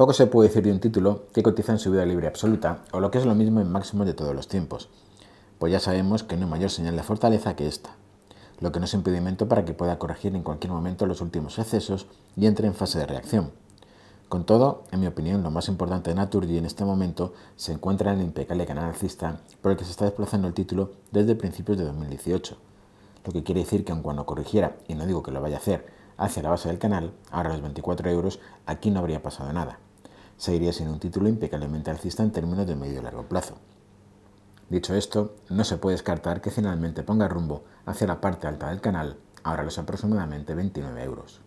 Poco se puede decir de un título que cotiza en subida libre absoluta, o lo que es lo mismo en máximos de todos los tiempos, pues ya sabemos que no hay mayor señal de fortaleza que esta, lo que no es impedimento para que pueda corregir en cualquier momento los últimos excesos y entre en fase de reacción. Con todo, en mi opinión, lo más importante de Naturgy en este momento se encuentra en el impecable canal alcista por el que se está desplazando el título desde principios de 2018, lo que quiere decir que aun cuando corrigiera, y no digo que lo vaya a hacer, hacia la base del canal, ahora los 24 euros, aquí no habría pasado nada iría sin un título impecablemente alcista en términos de medio y largo plazo. Dicho esto, no se puede descartar que finalmente ponga rumbo hacia la parte alta del canal, ahora los aproximadamente 29 euros.